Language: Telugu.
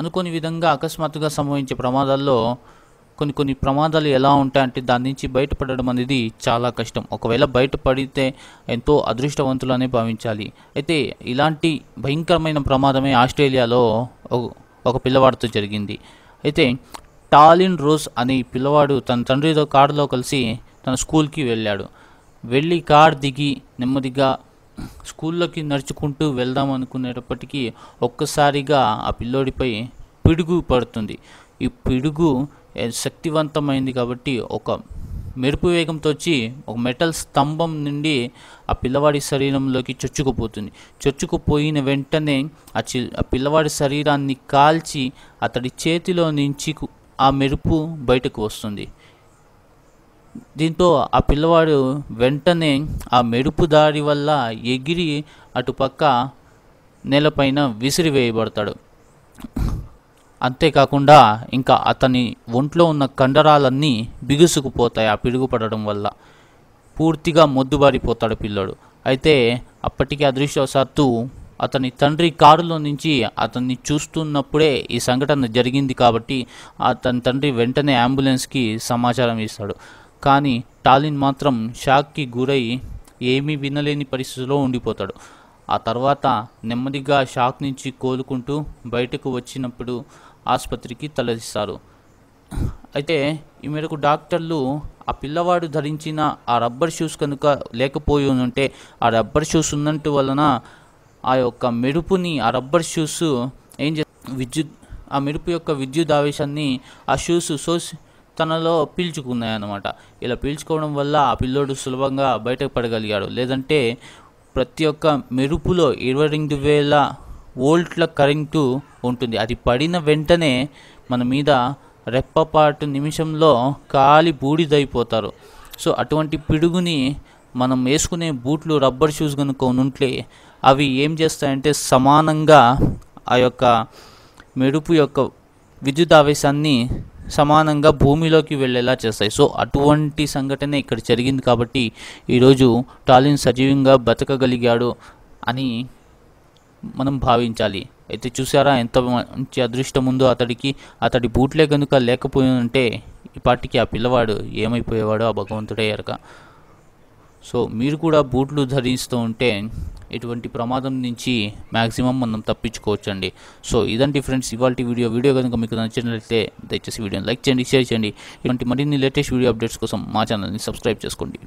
అనుకోని విధంగా అకస్మాత్తుగా సంభవించే ప్రమాదాల్లో కొన్ని కొన్ని ప్రమాదాలు ఎలా ఉంటాయంటే దాని నుంచి బయటపడడం అనేది చాలా కష్టం ఒకవేళ బయటపడితే ఎంతో అదృష్టవంతులనే భావించాలి అయితే ఇలాంటి భయంకరమైన ప్రమాదమే ఆస్ట్రేలియాలో ఒక పిల్లవాడితో జరిగింది అయితే టాలిన్ రోజ్ అనే పిల్లవాడు తన తండ్రితో కారులో కలిసి తన స్కూల్కి వెళ్ళాడు వెళ్ళి కార్ దిగి నెమ్మదిగా స్కూల్లోకి నడుచుకుంటూ వెళ్దాం అనుకునేటప్పటికీ ఒక్కసారిగా ఆ పిల్లోడిపై పిడుగు పడుతుంది ఈ పిడుగు శక్తివంతమైంది కాబట్టి ఒక మెరుపు వేగంతో వచ్చి ఒక మెటల్ స్తంభం నుండి ఆ పిల్లవాడి శరీరంలోకి చొచ్చుకుపోతుంది చొచ్చుకుపోయిన వెంటనే ఆ చి ఆ పిల్లవాడి శరీరాన్ని కాల్చి అతడి చేతిలో నుంచి ఆ మెరుపు బయటకు వస్తుంది దీంతో ఆ పిల్లవాడు వెంటనే ఆ మెరుపు దాడి వల్ల ఎగిరి అటుపక్క నేలపైన విసిరివేయబడతాడు అంతేకాకుండా ఇంకా అతని ఒంట్లో ఉన్న కండరాలన్నీ బిగుసుకుపోతాయి ఆ పిడుగుపడడం వల్ల పూర్తిగా మొద్దుబారిపోతాడు పిల్లడు అయితే అప్పటికీ అదృష్టవశాత్తు అతని తండ్రి కారులో నుంచి అతన్ని చూస్తున్నప్పుడే ఈ సంఘటన జరిగింది కాబట్టి అతని తండ్రి వెంటనే అంబులెన్స్కి సమాచారం ఇస్తాడు కానీ టాలిన్ మాత్రం షాక్కి గురై ఏమీ వినలేని పరిస్థితిలో ఉండిపోతాడు ఆ తర్వాత నెమ్మదిగా షాక్ నుంచి కోలుకుంటూ బయటకు వచ్చినప్పుడు ఆసుపత్రికి తలదిస్తారు అయితే ఈ మేరకు డాక్టర్లు ఆ పిల్లవాడు ధరించిన ఆ రబ్బర్ షూస్ కనుక లేకపోయి ఉంటే ఆ రబ్బర్ షూస్ ఉన్నట్టు వలన ఆ యొక్క మెరుపుని ఆ రబ్బర్ షూస్ ఏం చే విద్యుత్ ఆ మెరుపు యొక్క విద్యుత్ ఆవేశాన్ని ఆ షూస్ సో తనలో పీల్చుకున్నాయన్నమాట ఇలా పీల్చుకోవడం వల్ల ఆ పిల్లోడు సులభంగా బయటకు పడగలిగాడు లేదంటే ప్రతి ఒక్క మెరుపులో ఇరవై రెండు వేల వోల్ట్ల కరెంటు ఉంటుంది అది పడిన వెంటనే మన మీద రెప్పపాటు నిమిషంలో కాలి బూడిదైపోతారు సో అటువంటి పిడుగుని మనం వేసుకునే బూట్లు రబ్బర్ షూస్ కనుక ఉంటే అవి ఏం చేస్తాయంటే సమానంగా ఆ యొక్క మెరుపు యొక్క విద్యుత్ ఆవేశాన్ని సమానంగా భూమిలోకి వెళ్ళేలా చేస్తాయి సో అటువంటి సంఘటన ఇక్కడ జరిగింది కాబట్టి ఈరోజు టాలిన్ సజీవంగా బతకగలిగాడు అని మనం భావించాలి అయితే చూసారా ఎంత మంచి అదృష్టం ఉందో అతడికి అతడి బూట్లే కనుక లేకపోయి ఉంటే ఇప్పటికి ఆ పిల్లవాడు ఏమైపోయేవాడో ఆ భగవంతుడే ఎరక సో మీరు కూడా బూట్లు ధరిస్తూ ఉంటే ఎటువంటి ప్రమాదం నుంచి మ్యాక్సిమం మనం తప్పించుకోవచ్చండి సో ఇదండి ఫ్రెండ్స్ ఇవాళ వీడియో వీడియో కనుక మీకు నచ్చినట్లయితే దయచేసి వీడియోని లైక్ చేయండి షేర్ చేయండి ఇటువంటి మరిన్ని లేటెస్ట్ వీడియో అప్డేట్స్ కోసం మా ఛానల్ని సబ్స్క్రైబ్ చేసుకోండి